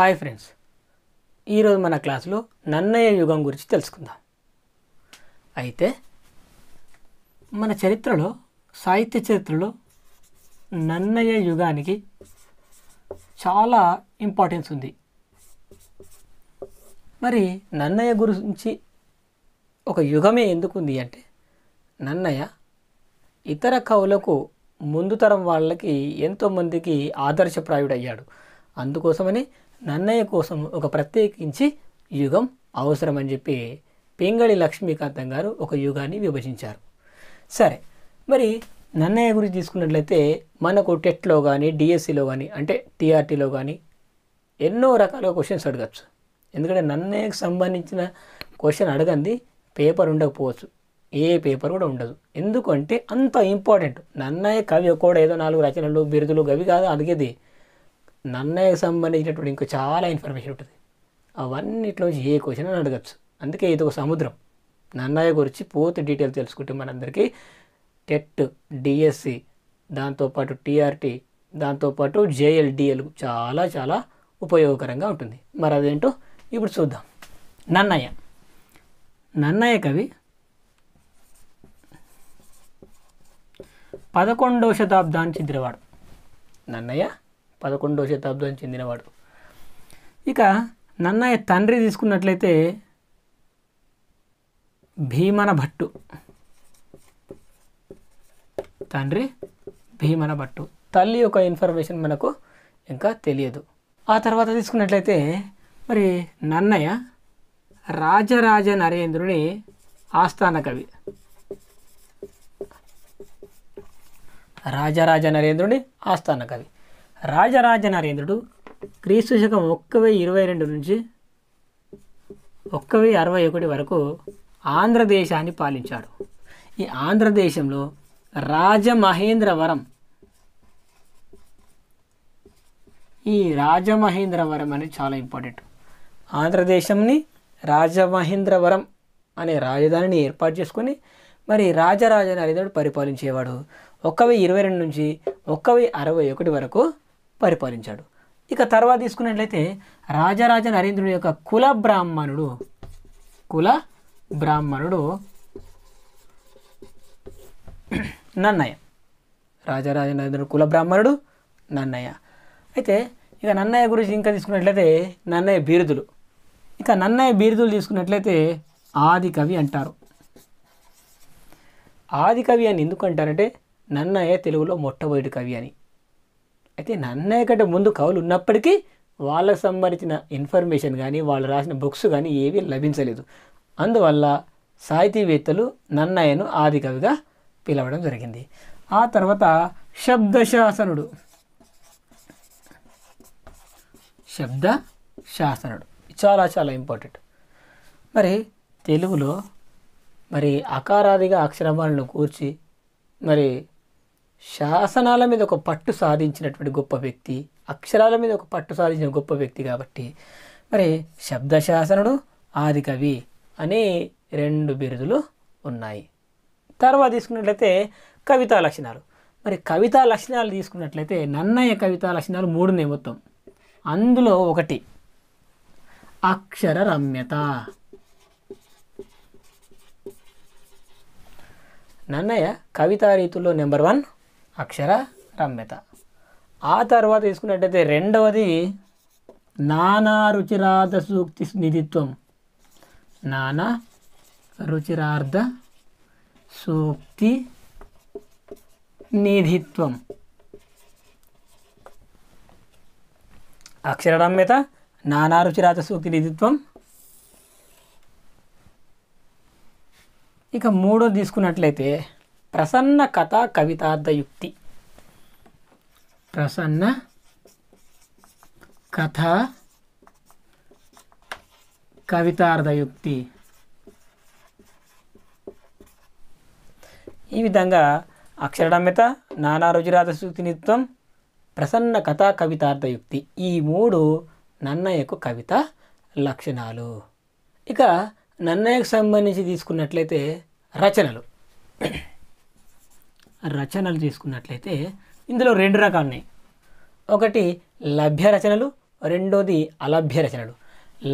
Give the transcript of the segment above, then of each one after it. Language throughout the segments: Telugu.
హాయ్ ఫ్రెండ్స్ ఈరోజు మన క్లాసులో నన్నయ్య యుగం గురించి తెలుసుకుందాం అయితే మన చరిత్రలో సాహిత్య చరిత్రలో నన్నయ్య యుగానికి చాలా ఇంపార్టెన్స్ ఉంది మరి నన్నయ్య గురించి ఒక యుగమే ఎందుకు ఉంది అంటే నన్నయ్య ఇతర కవులకు ముందు తరం వాళ్ళకి ఎంతోమందికి ఆదర్శప్రాయుడు అయ్యాడు అందుకోసమని నన్నయ్య కోసం ఒక ప్రత్యేకించి యుగం అవసరం అని చెప్పి పింగళి లక్ష్మీకాంతం గారు ఒక యుగాన్ని విభజించారు సరే మరి నన్నయ్య గురించి తీసుకున్నట్లయితే మనకు టెట్లో కానీ డిఎస్సిలో కానీ అంటే టీఆర్టీలో కానీ ఎన్నో రకాల క్వశ్చన్స్ అడగచ్చు ఎందుకంటే నన్నయ్యకు సంబంధించిన క్వశ్చన్ అడగంది పేపర్ ఉండకపోవచ్చు ఏ పేపర్ కూడా ఉండదు ఎందుకంటే అంత ఇంపార్టెంట్ నన్నయ్య కవి కూడా ఏదో నాలుగు రచనలు బిరుదులు గవి కాదు అడిగేది నన్నయ్యకు సంబంధించినటువంటి ఇంకో చాలా ఇన్ఫర్మేషన్ ఉంటుంది అవన్నిట్లోంచి ఏ క్వశ్చన్ అని అడగచ్చు అందుకే ఇది ఒక సముద్రం నన్నయ్య గురించి పూర్తి డీటెయిల్స్ తెలుసుకుంటే మనందరికీ టెట్ డిఎస్సి దాంతోపాటు టీఆర్టీ దాంతోపాటు జేఎల్డిఎల్ చాలా చాలా ఉపయోగకరంగా ఉంటుంది మరి అదేంటో ఇప్పుడు చూద్దాం నన్నయ్య నన్నయ్య కవి పదకొండవ శతాబ్దానికి చెందినవాడు నన్నయ్య పదకొండవ శతాబ్దం చెందినవాడు ఇక నన్నయ్య తండ్రి తీసుకున్నట్లయితే భీమన భట్టు తండ్రి భీమన భట్టు తల్లి యొక్క ఇన్ఫర్మేషన్ మనకు ఇంకా తెలియదు ఆ తర్వాత తీసుకున్నట్లయితే మరి నన్నయ్య రాజరాజ నరేంద్రుని ఆస్థాన కవి రాజరాజ నరేంద్రుని ఆస్థాన కవి రాజరాజ నరేంద్రుడు క్రీస్తు శకం ఒక్క వెయ్యి ఇరవై రెండు నుంచి ఒక్క వెయ్యి అరవై ఒకటి వరకు ఆంధ్రదేశాన్ని పాలించాడు ఈ ఆంధ్రదేశంలో రాజమహేంద్రవరం ఈ రాజమహేంద్రవరం అనేది చాలా ఇంపార్టెంట్ ఆంధ్రదేశంని రాజమహేంద్రవరం అనే రాజధానిని ఏర్పాటు చేసుకొని మరి రాజరాజ నరేంద్రుడు పరిపాలించేవాడు ఒక వెయ్యి ఇరవై రెండు నుంచి ఒక్కవి వెయ్యి అరవై ఒకటి వరకు పరిపాలించాడు ఇక తర్వాత తీసుకున్నట్లయితే రాజరాజ నరేంద్రుడి యొక్క కుల బ్రాహ్మణుడు కుల బ్రాహ్మణుడు నన్నయ్య రాజరాజ నరేంద్రుడు కుల బ్రాహ్మణుడు నన్నయ్య అయితే ఇక నన్నయ్య గురించి ఇంకా తీసుకున్నట్లయితే నన్నయ్య బీరుదులు ఇక నన్నయ్య బీరుదులు తీసుకున్నట్లయితే ఆది కవి అంటారు ఆది కవి అని ఎందుకు అంటారంటే నన్నయ్య తెలుగులో మొట్టమొదటి కవి అని అయితే నన్నయ్య కంటే ముందు కవులు ఉన్నప్పటికీ వాళ్ళకు సంబంధించిన ఇన్ఫర్మేషన్ కానీ వాళ్ళు రాసిన బుక్స్ కానీ ఏవి లభించలేదు అందువల్ల సాహితీవేత్తలు నన్నయ్యను ఆది కవిగా పిలవడం జరిగింది ఆ తర్వాత శబ్దశాసనుడు శబ్ద శాసనుడు చాలా చాలా ఇంపార్టెంట్ మరి తెలుగులో మరి అకారాదిగా అక్షరమాలను కూర్చి మరి శాసనాల మీద ఒక పట్టు సాధించినటువంటి గొప్ప వ్యక్తి అక్షరాల మీద ఒక పట్టు సాధించిన గొప్ప వ్యక్తి కాబట్టి మరి శబ్ద శాసనుడు ఆది కవి అని రెండు బిరుదులు ఉన్నాయి తర్వాత తీసుకున్నట్లయితే కవితా లక్షణాలు మరి కవితా లక్షణాలు తీసుకున్నట్లయితే నన్నయ్య కవితా లక్షణాలు మూడునే మొత్తం అందులో ఒకటి అక్షర రమ్యత నన్నయ్య కవితా రీతుల్లో నెంబర్ వన్ అక్షర రమ్యత ఆ తర్వాత తీసుకున్నట్టయితే రెండవది నానా రుచిరార్థ సూక్తి నిధిత్వం నానా రుచిరార్థ సూక్తి నిధిత్వం అక్షర రమ్యత నానా రుచిరాత సూక్తి నిధిత్వం ఇక మూడో తీసుకున్నట్లయితే ప్రసన్న కథా కవితార్థయుక్తి ప్రసన్న కథ కవితార్థయుక్తి ఈ విధంగా అక్షరడమ్యత నానా రుజురాత సూక్తినిత్వం ప్రసన్న కథా కవితార్థయుక్తి ఈ మూడు నన్నయ్యకు కవిత లక్షణాలు ఇక నన్నయ్యకు సంబంధించి తీసుకున్నట్లయితే రచనలు రచనలు తీసుకున్నట్లయితే ఇందులో రెండు రకాలు ఉన్నాయి ఒకటి లభ్య రచనలు రెండోది అలభ్య రచనలు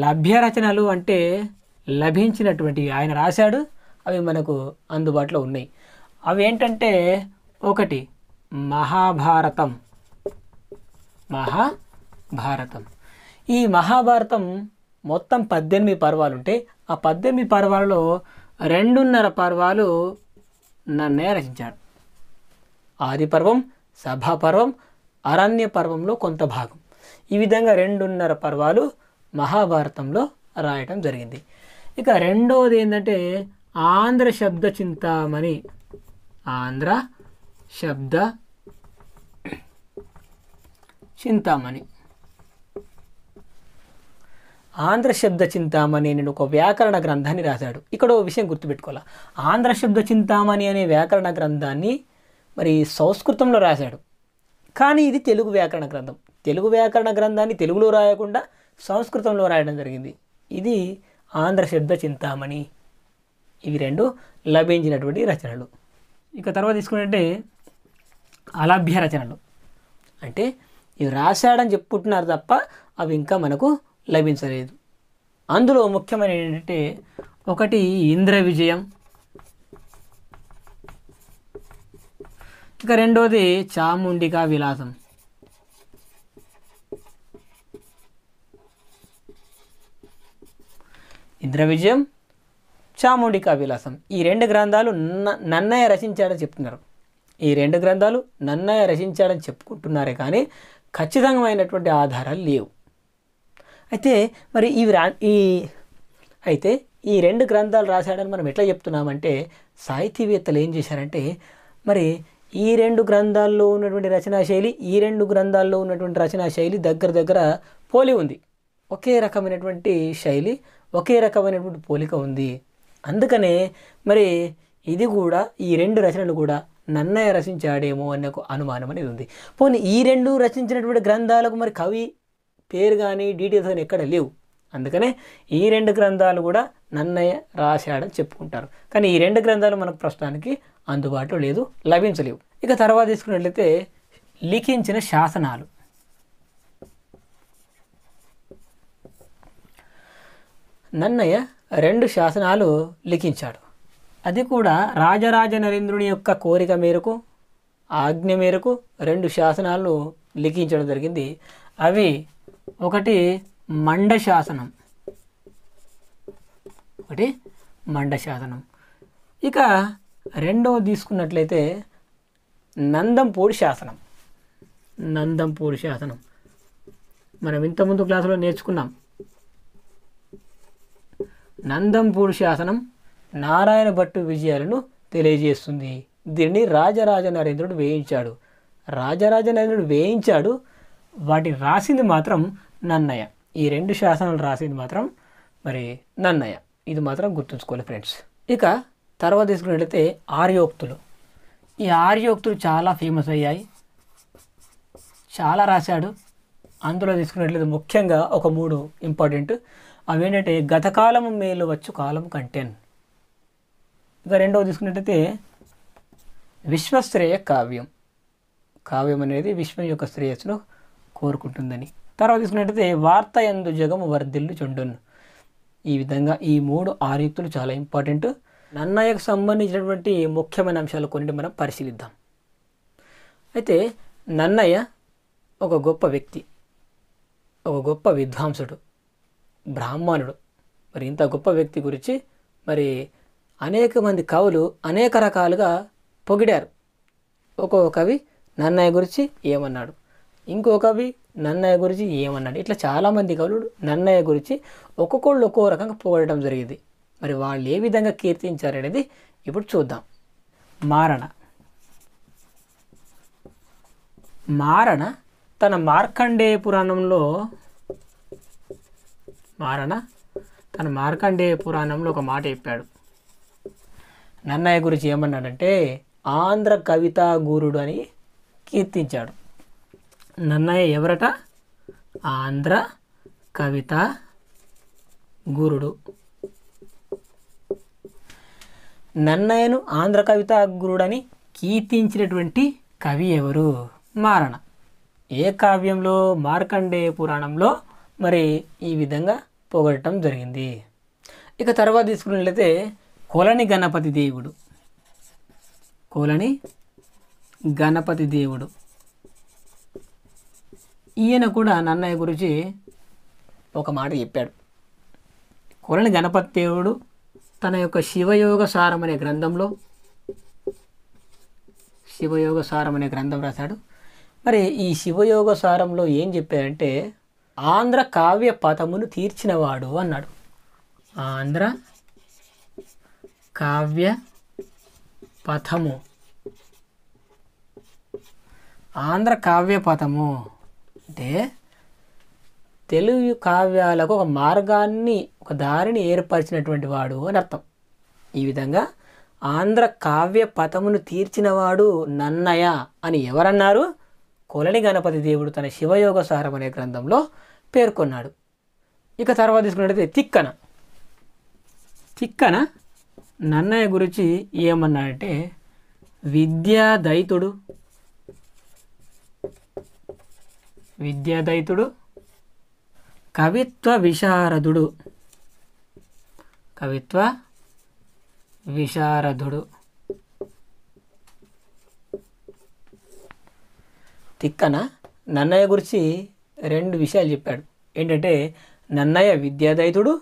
లభ్య రచనలు అంటే లభించినటువంటివి ఆయన రాశాడు అవి మనకు అందుబాటులో ఉన్నాయి అవి ఏంటంటే ఒకటి మహాభారతం మహాభారతం ఈ మహాభారతం మొత్తం పద్దెనిమిది పర్వాలు ఉంటాయి ఆ పద్దెనిమిది పర్వాలలో రెండున్నర పర్వాలు నన్నే రచించాడు ఆదిపర్వం సభాపర్వం అరణ్య పర్వంలో కొంత భాగం ఈ విధంగా రెండున్నర పర్వాలు మహాభారతంలో రాయటం జరిగింది ఇక రెండవది ఏంటంటే ఆంధ్ర శబ్ద చింతామణి ఆంధ్ర శబ్ద చింతామణి ఆంధ్ర శబ్ద చింతామణి నేను ఒక వ్యాకరణ గ్రంథాన్ని రాశాడు ఇక్కడ విషయం గుర్తుపెట్టుకోవాలా ఆంధ్ర శబ్ద చింతామణి అనే వ్యాకరణ గ్రంథాన్ని మరి సంస్కృతంలో రాశాడు కానీ ఇది తెలుగు వ్యాకరణ గ్రంథం తెలుగు వ్యాకరణ గ్రంథాన్ని తెలుగులో రాయకుండా సంస్కృతంలో రాయడం జరిగింది ఇది ఆంధ్ర శబ్ద చింతామణి ఇవి రెండు లభించినటువంటి రచనలు ఇక తర్వాత తీసుకున్నట్టే అలభ్య రచనలు అంటే ఇవి రాశాడని చెప్పుకుంటున్నారు తప్ప అవి ఇంకా మనకు లభించలేదు అందులో ముఖ్యమైన ఏంటంటే ఒకటి ఇంద్ర విజయం ఇక రెండోది చాముండికా విలాసం ఇంద్ర విజయం చాముండికా విలాసం ఈ రెండు గ్రంథాలు నన్నయ్య రచించాడని చెప్తున్నారు ఈ రెండు గ్రంథాలు నన్నయ్య రచించాడని చెప్పుకుంటున్నారే కానీ ఖచ్చితమైనటువంటి ఆధారాలు లేవు అయితే మరి ఇవి రా ఈ అయితే ఈ రెండు గ్రంథాలు రాశాడని మనం ఎట్లా చెప్తున్నామంటే సాహితీవేత్తలు ఏం చేశారంటే మరి ఈ రెండు గ్రంథాల్లో ఉన్నటువంటి రచనా శైలి ఈ రెండు గ్రంథాల్లో ఉన్నటువంటి రచనా శైలి దగ్గర దగ్గర పోలి ఉంది ఒకే రకమైనటువంటి శైలి ఒకే రకమైనటువంటి పోలిక ఉంది అందుకనే మరి ఇది కూడా ఈ రెండు రచనలు కూడా నన్నయ్య రచించాడేమో అనే ఒక అనుమానం అనేది ఉంది పోనీ ఈ రెండు రచించినటువంటి గ్రంథాలకు మరి కవి పేరు కానీ డీటెయిల్స్ కానీ ఎక్కడ లేవు అందుకనే ఈ రెండు గ్రంథాలు కూడా నన్నయ్య రాశాడని చెప్పుకుంటారు కానీ ఈ రెండు గ్రంథాలు మనకు ప్రస్తుతానికి అందుబాటులో లేదు లభించలేవు ఇక తర్వాత తీసుకున్నట్లయితే లిఖించిన శాసనాలు నన్నయ్య రెండు శాసనాలు లిఖించాడు అది కూడా రాజరాజ నరేంద్రుని యొక్క కోరిక మేరకు ఆజ్ఞ మేరకు రెండు శాసనాలు లిఖించడం జరిగింది అవి ఒకటి మండ శాసనం ఒకటి మండ శాసనం ఇక రెండవ తీసుకున్నట్లయితే నందంపూడి శాసనం నందంపూడి శాసనం మనం ఇంతకుముందు క్లాసులో నేర్చుకున్నాం నందంపూడి శాసనం నారాయణ భట్టు విజయాలను తెలియజేస్తుంది దీన్ని రాజరాజ నరేంద్రుడు వేయించాడు రాజరాజ నరేంద్రుడు వేయించాడు వాటి రాసింది మాత్రం నన్నయ్య ఈ రెండు శాసనాలు రాసింది మాత్రం మరి నన్నయ్య ఇది మాత్రం గుర్తుంచుకోవాలి ఫ్రెండ్స్ ఇక తర్వాత తీసుకున్నట్లయితే ఆర్యోక్తులు ఈ ఆర్యోక్తులు చాలా ఫేమస్ అయ్యాయి చాలా రాశాడు అందులో తీసుకున్నట్లయితే ముఖ్యంగా ఒక మూడు ఇంపార్టెంట్ అవి ఏంటంటే గతకాలము మేలు వచ్చు కాలం కంటెన్ ఇక రెండవ తీసుకున్నట్టయితే విశ్వశ్రేయ కావ్యం కావ్యం అనేది విశ్వం యొక్క శ్రేయస్సును కోరుకుంటుందని తర్వాత తీసుకున్నట్టయితే వార్త ఎందు జగము వర్ధిల్లు చుండును ఈ విధంగా ఈ మూడు ఆర్యుక్తులు చాలా ఇంపార్టెంట్ నన్నయ్యకు సంబంధించినటువంటి ముఖ్యమైన అంశాలు కొన్ని మనం పరిశీలిద్దాం అయితే నన్నయ్య ఒక గొప్ప వ్యక్తి ఒక గొప్ప విద్వాంసుడు బ్రాహ్మణుడు మరి ఇంత గొప్ప వ్యక్తి గురించి మరి అనేక మంది కవులు అనేక రకాలుగా పొగిడారు ఒక్కొక్క కవి నన్నయ్య గురించి ఏమన్నాడు ఇంకో కవి నన్నయ్య గురించి ఏమన్నాడు ఇట్లా చాలామంది కవులు నన్నయ్య గురించి ఒక్కొక్కళ్ళు ఒక్కో రకంగా పొగడటం జరిగింది మరి వాళ్ళు ఏ విధంగా కీర్తించారనేది ఇప్పుడు చూద్దాం మారణ మారణ తన మార్కండేయ పురాణంలో మారణ తన మార్కండేయ పురాణంలో ఒక మాట చెప్పాడు నన్నయ్య గురించి ఏమన్నాడంటే ఆంధ్ర కవితా గురుడు అని కీర్తించాడు నన్నయ్య ఎవరట ఆంధ్ర కవిత గురుడు నన్నయ్యను ఆంధ్ర గురుడని కీర్తించినటువంటి కవి ఎవరు మారణ ఏ కావ్యంలో మార్కండేయ పురాణంలో మరి ఈ విధంగా పొగడటం జరిగింది ఇక తర్వాత తీసుకున్నట్లయితే కొలని గణపతి దేవుడు కొలని గణపతి దేవుడు ఈయన కూడా నన్నయ్య గురించి ఒక మాట చెప్పాడు కొలని గణపతి దేవుడు తన యొక్క శివయోగ సారం అనే గ్రంథంలో శివయోగ సారం అనే గ్రంథం రాశాడు మరి ఈ శివయోగ సారంలో ఏం చెప్పాడంటే ఆంధ్ర కావ్య పదమును తీర్చినవాడు అన్నాడు ఆంధ్ర కావ్య పథము ఆంధ్ర కావ్య పథము అంటే తెలుగు కావ్యాలకు ఒక మార్గాన్ని ఒక దారిని ఏర్పరిచినటువంటి వాడు అని అర్థం ఈ విధంగా ఆంధ్ర కావ్య పథమును తీర్చినవాడు నన్నయ అని ఎవరన్నారు కొలని గణపతి దేవుడు తన శివయోగ సారం అనే గ్రంథంలో పేర్కొన్నాడు ఇక తర్వాత తీసుకున్నట్టయితే తిక్కన తిక్కన నన్నయ్య గురించి ఏమన్నాడంటే విద్యాదైతుడు విద్యాదైతుడు కవిత్వ విశారదుడు కవిత్వ విశారదుడు తిక్కన నన్నయ్య గురించి రెండు విషయాలు చెప్పాడు ఏంటంటే నన్నయ్య విద్యాదైతుడు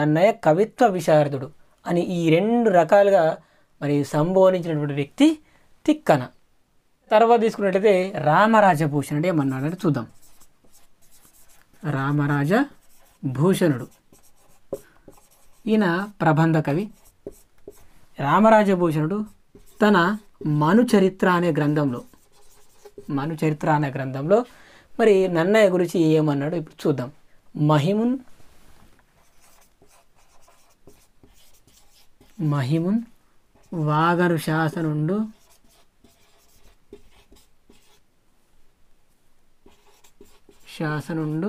నన్నయ్య కవిత్వ విశారదుడు అని ఈ రెండు రకాలుగా మరి సంబోధించినటువంటి వ్యక్తి తిక్కన తర్వాత తీసుకున్నట్లయితే అంటే ఏమన్నాడని చూద్దాం రామరాజ భూషణుడు ఈయన ప్రబంధ కవి భూషణుడు తన మనుచరిత్ర అనే గ్రంథంలో మనుచరిత్ర అనే గ్రంథంలో మరి నన్నయ్య గురించి ఏమన్నాడు ఇప్పుడు చూద్దాం మహిమున్ మహిమున్ వాగరు శాసనుండు శాసనుండు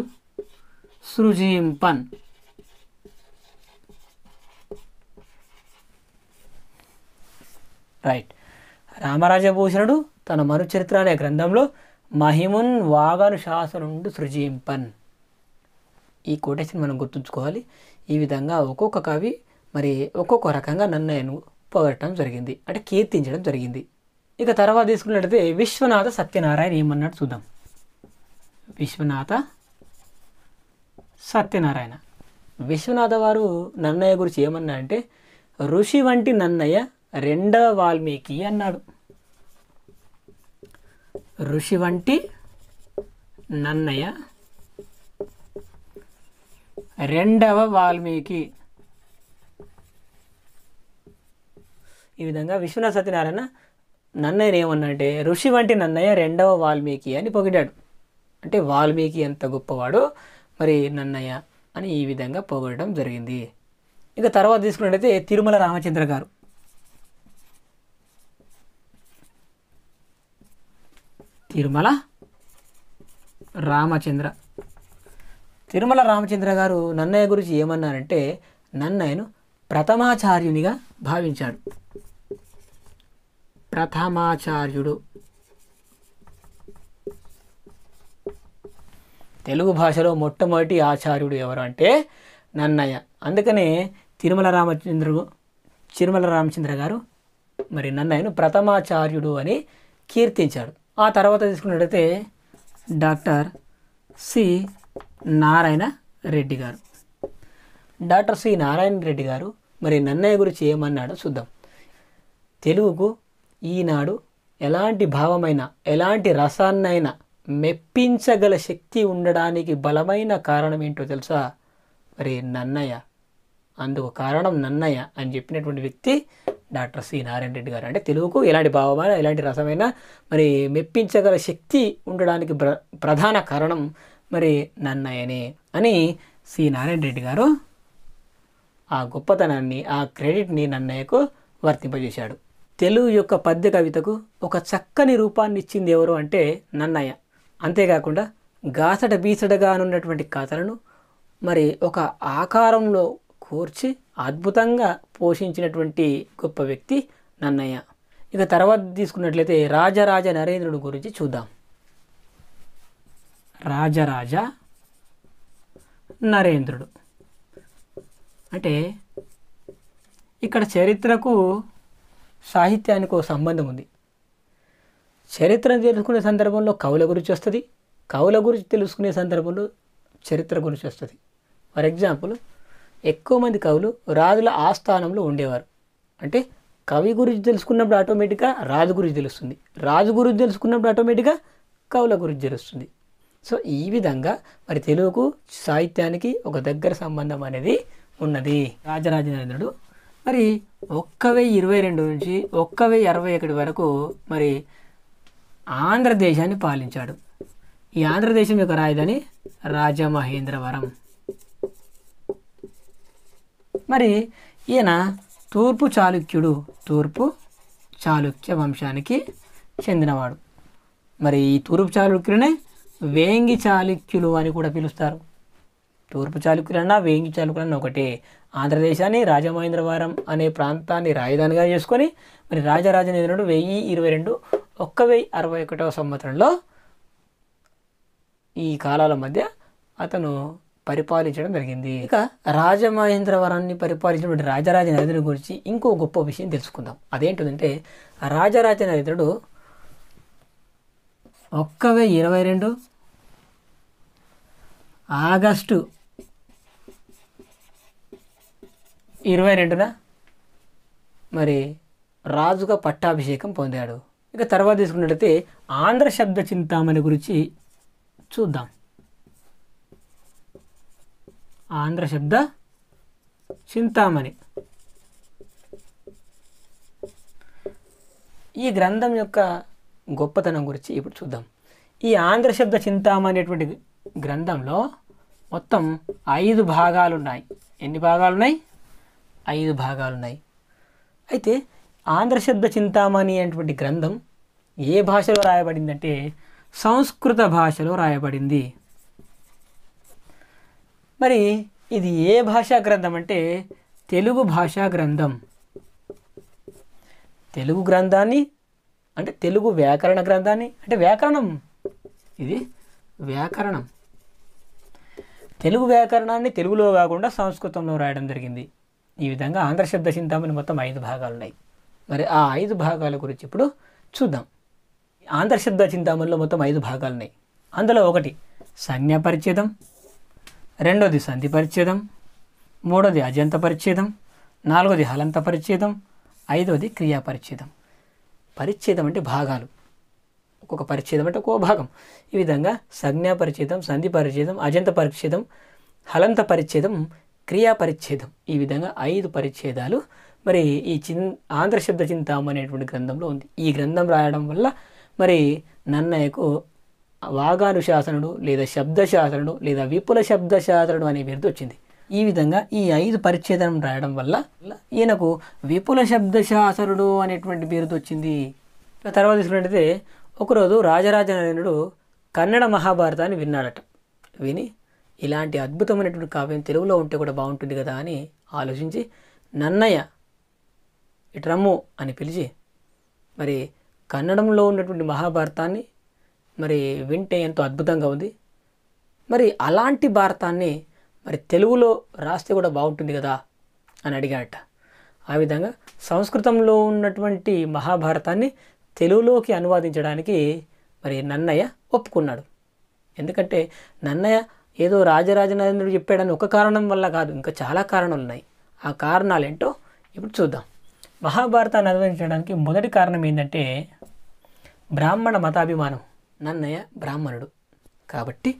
సృజింపన్ రైట్ రామరాజభూషణుడు తన మరుచరిత్ర అనే గ్రంథంలో మహిమున్ వాగను శాసనుండు సృజింపన్ ఈ కోటేషన్ మనం గుర్తుంచుకోవాలి ఈ విధంగా ఒక్కొక్క కవి మరి ఒక్కొక్క రకంగా నన్నయను పొగట్టడం జరిగింది అంటే కీర్తించడం జరిగింది ఇక తర్వాత తీసుకున్నట్లయితే విశ్వనాథ సత్యనారాయణ ఏమన్నాడు చూద్దాం విశ్వనాథ సత్యనారాయణ విశ్వనాథ వారు నన్నయ్య గురించి ఏమన్నా అంటే ఋషి వంటి నన్నయ్య రెండవ వాల్మీకి అన్నాడు ఋషి వంటి నన్నయ్య రెండవ వాల్మీకి ఈ విధంగా విశ్వనాథ సత్యనారాయణ నన్నయ్యని అంటే ఋషి వంటి నన్నయ్య రెండవ వాల్మీకి అని పొగిడాడు అంటే వాల్మీకి ఎంత గొప్పవాడు మరి నన్నయ్య అని ఈ విధంగా పోగొట్టడం జరిగింది ఇంకా తర్వాత తీసుకున్నట్టయితే తిరుమల రామచంద్ర గారు తిరుమల రామచంద్ర తిరుమల రామచంద్ర గారు నన్నయ్య గురించి ఏమన్నారంటే నన్నయ్యను ప్రథమాచార్యునిగా భావించాడు ప్రథమాచార్యుడు తెలుగు భాషలో మొట్టమొదటి ఆచార్యుడు ఎవరు అంటే నన్నయ్య అందుకనే తిరుమల రామచంద్రు తిరుమల రామచంద్ర గారు మరి నన్నయ్యను ప్రథమాచార్యుడు అని కీర్తించాడు ఆ తర్వాత తీసుకున్నట్టయితే డాక్టర్ సి నారాయణ రెడ్డి గారు డాక్టర్ సి నారాయణ రెడ్డి గారు మరి నన్నయ్య గురించి ఏమన్నాడో చూద్దాం తెలుగుకు ఈనాడు ఎలాంటి భావమైన ఎలాంటి రసాన్నైనా మెప్పించగల శక్తి ఉండడానికి బలమైన కారణం ఏంటో తెలుసా మరి నన్నయ్య అందుకు కారణం నన్నయ్య అని చెప్పినటువంటి వ్యక్తి డాక్టర్ సి నారాయణ రెడ్డి గారు అంటే తెలుగుకు ఎలాంటి భావమైన ఎలాంటి రసమైన మరి మెప్పించగల శక్తి ఉండడానికి ప్రధాన కారణం మరి నన్నయ్యనే అని సి నారాయణ రెడ్డి గారు ఆ గొప్పతనాన్ని ఆ క్రెడిట్ని నన్నయ్యకు వర్తింపజేశాడు తెలుగు యొక్క పద్య కవితకు ఒక చక్కని రూపాన్ని ఇచ్చింది ఎవరు అంటే నన్నయ్య అంతేకాకుండా గాసట బీసడగానున్నటువంటి కథలను మరి ఒక ఆకారంలో కూర్చి అద్భుతంగా పోషించినటువంటి గొప్ప వ్యక్తి నన్నయ్య ఇక తర్వాత తీసుకున్నట్లయితే రాజరాజ నరేంద్రుడి గురించి చూద్దాం రాజరాజ నరేంద్రుడు అంటే ఇక్కడ చరిత్రకు సాహిత్యానికి ఒక సంబంధం ఉంది చరిత్రను తెలుసుకునే సందర్భంలో కవుల గురించి వస్తుంది కవుల గురించి తెలుసుకునే సందర్భంలో చరిత్ర గురించి వస్తుంది ఫర్ ఎగ్జాంపుల్ ఎక్కువ మంది కవులు రాజుల ఆస్థానంలో ఉండేవారు అంటే కవి గురించి తెలుసుకున్నప్పుడు ఆటోమేటిక్గా రాజు గురించి తెలుస్తుంది రాజు గురించి తెలుసుకున్నప్పుడు ఆటోమేటిక్గా కవుల గురించి తెలుస్తుంది సో ఈ విధంగా మరి తెలుగుకు సాహిత్యానికి ఒక దగ్గర సంబంధం అనేది ఉన్నది రాజరాజేంద్రుడు మరి ఒక్క వెయ్యి ఇరవై రెండు నుంచి ఒక్క వెయ్యి అరవై ఒకటి వరకు మరి ఆంధ్రదేశాన్ని పాలించాడు ఈ ఆంధ్రదేశం యొక్క రాజధాని రాజమహేంద్రవరం మరి ఈయన తూర్పు చాళుక్యుడు తూర్పు చాళుక్య వంశానికి చెందినవాడు మరి ఈ తూర్పు చాళుక్యులనే వేంగి చాళుక్యులు అని కూడా పిలుస్తారు తూర్పు చాళుక్యులన్నా వేంగి చాళుక్యులన్నా ఒకటే ఆంధ్రదేశాన్ని రాజమహేంద్రవరం అనే ప్రాంతాన్ని రాజధానిగా చేసుకొని మరి రాజరాజనేంద్రుడు వెయ్యి ఇరవై రెండు ఒక్క వెయ్యి అరవై ఒకటవ సంవత్సరంలో ఈ కాలాల మధ్య అతను పరిపాలించడం జరిగింది ఇక రాజమహేంద్రవరాన్ని పరిపాలించినటువంటి రాజరాజ నరేంద్రుడి గురించి ఇంకో గొప్ప విషయం తెలుసుకుందాం అదేంటిదంటే రాజరాజ నరేంద్రుడు ఒక్క వెయ్యి ఇరవై రెండు ఆగస్టు ఇరవై రెండున మరి రాజుగా పట్టాభిషేకం పొందాడు ఇక తర్వాత తీసుకున్నట్లయితే ఆంధ్ర శబ్ద చింతామణి గురించి చూద్దాం ఆంధ్ర శబ్ద చింతామణి ఈ గ్రంథం యొక్క గొప్పతనం గురించి ఇప్పుడు చూద్దాం ఈ ఆంధ్ర శబ్ద చింతామణి అనేటువంటి గ్రంథంలో మొత్తం ఐదు భాగాలు ఉన్నాయి ఎన్ని భాగాలు ఉన్నాయి ఐదు భాగాలు ఉన్నాయి అయితే ఆంధ్రశబ్ద చింతామణి అనేటువంటి గ్రంథం ఏ భాషలో రాయబడిందంటే సంస్కృత భాషలో రాయబడింది మరి ఇది ఏ భాషా గ్రంథం అంటే తెలుగు భాషా గ్రంథం తెలుగు గ్రంథాన్ని అంటే తెలుగు వ్యాకరణ గ్రంథాన్ని అంటే వ్యాకరణం ఇది వ్యాకరణం తెలుగు వ్యాకరణాన్ని తెలుగులో కాకుండా సంస్కృతంలో రాయడం జరిగింది ఈ విధంగా ఆంధ్రశబ్ద చింతామని మొత్తం ఐదు భాగాలు ఉన్నాయి మరి ఆ ఐదు భాగాల గురించి ఇప్పుడు చూద్దాం ఆంధ్రశబ్ద చింతామణిలో మొత్తం ఐదు భాగాలు ఉన్నాయి అందులో ఒకటి సంజ్ఞాపరిచ్ఛేదం రెండోది సంధి పరిచ్ఛేదం మూడోది అజంత పరిచ్ఛేదం నాలుగోది హలంత పరిచ్ఛేదం ఐదోది క్రియాపరిచ్ఛేదం పరిచ్ఛేదం అంటే భాగాలు ఒక్కొక్క పరిచ్ఛేదం అంటే ఒక్కొక్క భాగం ఈ విధంగా సంజ్ఞా సంధి పరిచ్ఛేదం అజంత పరిచ్ఛేదం హలంత పరిచ్ఛేదం క్రియాపరిచ్ఛేదం ఈ విధంగా ఐదు పరిచ్ఛేదాలు మరి ఈ చిన్ ఆంధ్రశబ్ద చింతాం అనేటువంటి గ్రంథంలో ఉంది ఈ గ్రంథం రాయడం వల్ల మరి నన్నయ్యకు వాగానుశాసనుడు లేదా శబ్దశాసనుడు లేదా విపుల శబ్దశాసనుడు అనే పేరుతో వచ్చింది ఈ విధంగా ఈ ఐదు పరిచ్ఛేదనం రాయడం వల్ల ఈయనకు విపుల శబ్దశాసనుడు అనేటువంటి పేరుతో వచ్చింది తర్వాత తీసుకున్నట్టయితే ఒకరోజు రాజరాజనారాయణుడు కన్నడ మహాభారతాన్ని విన్నాడట విని ఇలాంటి అద్భుతమైనటువంటి కావ్యం తెలుగులో ఉంటే కూడా బాగుంటుంది కదా అని ఆలోచించి నన్నయ్య ఇటు రమ్ము అని పిలిచి మరి కన్నడంలో ఉన్నటువంటి మహాభారతాన్ని మరి వింటే ఎంతో అద్భుతంగా ఉంది మరి అలాంటి భారతాన్ని మరి తెలుగులో రాస్తే కూడా బాగుంటుంది కదా అని అడిగాట ఆ విధంగా సంస్కృతంలో ఉన్నటువంటి మహాభారతాన్ని తెలుగులోకి అనువాదించడానికి మరి నన్నయ్య ఒప్పుకున్నాడు ఎందుకంటే నన్నయ్య ఏదో రాజరాజనరేంద్రుడు చెప్పాడని ఒక కారణం వల్ల కాదు ఇంకా చాలా కారణాలు ఉన్నాయి ఆ కారణాలు ఏంటో ఇప్పుడు చూద్దాం మహాభారతాన్ని అనువదించడానికి మొదటి కారణం ఏంటంటే బ్రాహ్మణ మతాభిమానం నన్నయ్య బ్రాహ్మణుడు కాబట్టి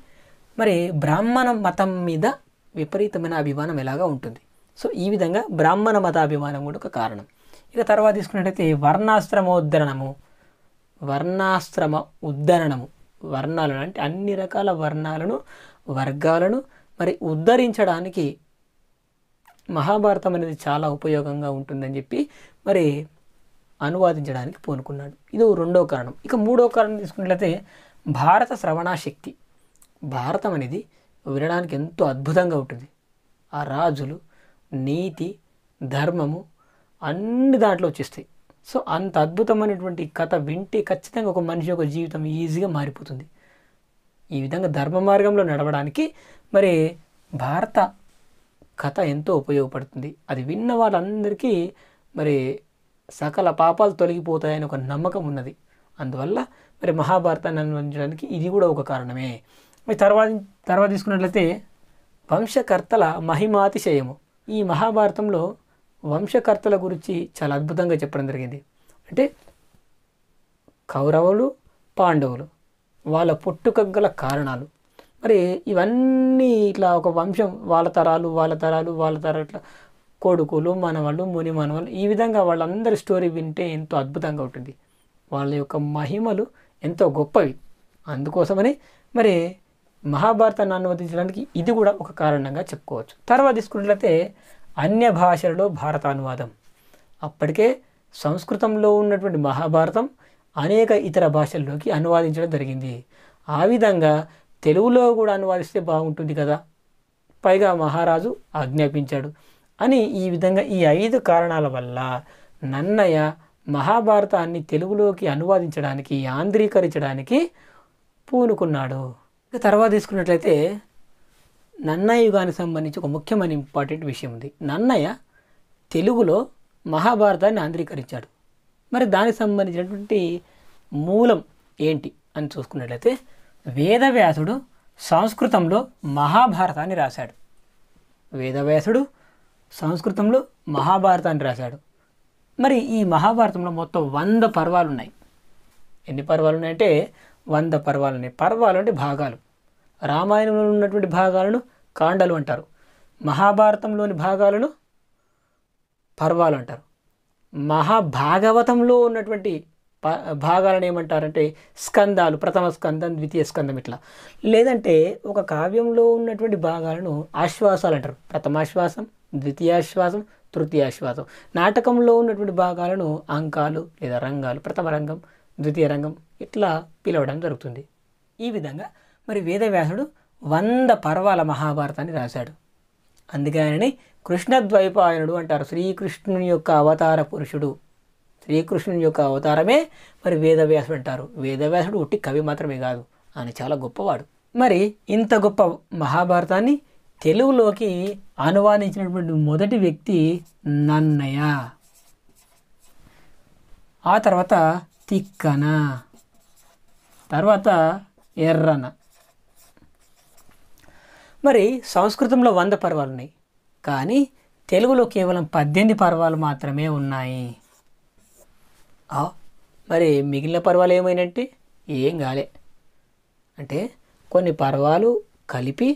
మరి బ్రాహ్మణ మతం మీద విపరీతమైన అభిమానం ఎలాగా ఉంటుంది సో ఈ విధంగా బ్రాహ్మణ మతాభిమానం కూడా ఒక కారణం ఇక తర్వాత తీసుకున్నట్టయితే వర్ణాశ్రమోద్ధరణము వర్ణాశ్రమ ఉద్ధరణము వర్ణాలను అంటే అన్ని రకాల వర్ణాలను వర్గాలను మరి ఉద్ధరించడానికి మహాభారతం అనేది చాలా ఉపయోగంగా ఉంటుందని చెప్పి మరి అనువాదించడానికి పూనుకున్నాడు ఇది రెండో కారణం ఇక మూడో కారణం తీసుకున్నట్లయితే భారత శ్రవణా శక్తి భారతం అనేది వినడానికి ఎంతో అద్భుతంగా ఉంటుంది ఆ రాజులు నీతి ధర్మము అన్ని దాంట్లో వచ్చేస్తాయి సో అంత అద్భుతమైనటువంటి కథ వింటే ఖచ్చితంగా ఒక మనిషి యొక్క జీవితం ఈజీగా మారిపోతుంది ఈ విధంగా ధర్మ మార్గంలో నడవడానికి మరి భారత కథ ఎంతో ఉపయోగపడుతుంది అది విన్న వాళ్ళందరికీ మరి సకల పాపాలు తొలగిపోతాయని ఒక నమ్మకం ఉన్నది అందువల్ల మరి మహాభారతాన్ని అనుభవించడానికి ఇది కూడా ఒక కారణమే మరి తర్వాత తర్వాత తీసుకున్నట్లయితే వంశకర్తల మహిమాతిశయము ఈ మహాభారతంలో వంశకర్తల గురించి చాలా అద్భుతంగా చెప్పడం జరిగింది అంటే కౌరవులు పాండవులు వాళ్ళ పుట్టుకగ్గల కారణాలు మరి ఇవన్నీ ఇట్లా ఒక వంశం వాళ్ళ తరాలు వాళ్ళ తరాలు వాళ్ళ తరాలు ఇట్లా కొడుకులు మనవాళ్ళు ముని మనవాళ్ళు ఈ విధంగా వాళ్ళందరి స్టోరీ వింటే ఎంతో అద్భుతంగా ఉంటుంది వాళ్ళ యొక్క మహిమలు ఎంతో గొప్పవి అందుకోసమని మరి మహాభారతాన్ని అనువదించడానికి ఇది కూడా ఒక కారణంగా చెప్పుకోవచ్చు తర్వాత తీసుకున్నట్లయితే అన్య భాషలలో భారత అనువాదం అప్పటికే సంస్కృతంలో ఉన్నటువంటి మహాభారతం అనేక ఇతర భాషల్లోకి అనువాదించడం జరిగింది ఆ విధంగా తెలుగులో కూడా అనువాదిస్తే బాగుంటుంది కదా పైగా మహారాజు ఆజ్ఞాపించాడు అని ఈ విధంగా ఈ ఐదు కారణాల వల్ల నన్నయ్య మహాభారతాన్ని తెలుగులోకి అనువాదించడానికి ఆంధ్రీకరించడానికి పూనుకున్నాడు తర్వాత తీసుకున్నట్లయితే నన్నయ్య యుగానికి సంబంధించి ఒక ముఖ్యమైన ఇంపార్టెంట్ విషయం ఉంది నన్నయ్య తెలుగులో మహాభారతాన్ని ఆంధ్రీకరించాడు మరి దానికి సంబంధించినటువంటి మూలం ఏంటి అని చూసుకున్నట్లయితే వేదవ్యాసుడు సంస్కృతంలో మహాభారతాన్ని రాశాడు వేదవ్యాసుడు సంస్కృతంలో మహాభారతాన్ని రాశాడు మరి ఈ మహాభారతంలో మొత్తం వంద పర్వాలు ఉన్నాయి ఎన్ని పర్వాలు ఉన్నాయంటే వంద పర్వాలు ఉన్నాయి పర్వాలు అంటే భాగాలు రామాయణంలో ఉన్నటువంటి భాగాలను కాండలు అంటారు మహాభారతంలోని భాగాలను పర్వాలు అంటారు మహాభాగవతంలో ఉన్నటువంటి భాగాలను ఏమంటారంటే స్కందాలు ప్రథమ స్కందం ద్వితీయ స్కందం ఇట్లా లేదంటే ఒక కావ్యంలో ఉన్నటువంటి భాగాలను ఆశ్వాసాలు అంటారు ప్రథమాశ్వాసం ద్వితీయాశ్వాసం తృతీయాశ్వాసం నాటకంలో ఉన్నటువంటి భాగాలను అంకాలు లేదా రంగాలు ప్రథమ రంగం ద్వితీయ రంగం ఇట్లా పిలవడం జరుగుతుంది ఈ విధంగా మరి వేదవ్యాసుడు వంద పర్వాల మహాభారతాన్ని రాశాడు అందుకని కృష్ణద్వైపాయనుడు అంటారు శ్రీకృష్ణుని యొక్క అవతార పురుషుడు శ్రీకృష్ణుని యొక్క అవతారమే మరి వేదవ్యాసుడు అంటారు వేదవ్యాసుడు ఉట్టి కవి మాత్రమే కాదు ఆయన చాలా గొప్పవాడు మరి ఇంత గొప్ప మహాభారతాన్ని తెలుగులోకి అనువాదించినటువంటి మొదటి వ్యక్తి నన్నయ్య ఆ తర్వాత తిక్కన తర్వాత ఎర్రన మరి సంస్కృతంలో వంద పర్వాలు ఉన్నాయి కానీ తెలుగులో కేవలం పద్దెనిమిది పర్వాలు మాత్రమే ఉన్నాయి మరి మిగిలిన పర్వాలు ఏమైనట్టే ఏం కాలే అంటే కొన్ని పర్వాలు కలిపి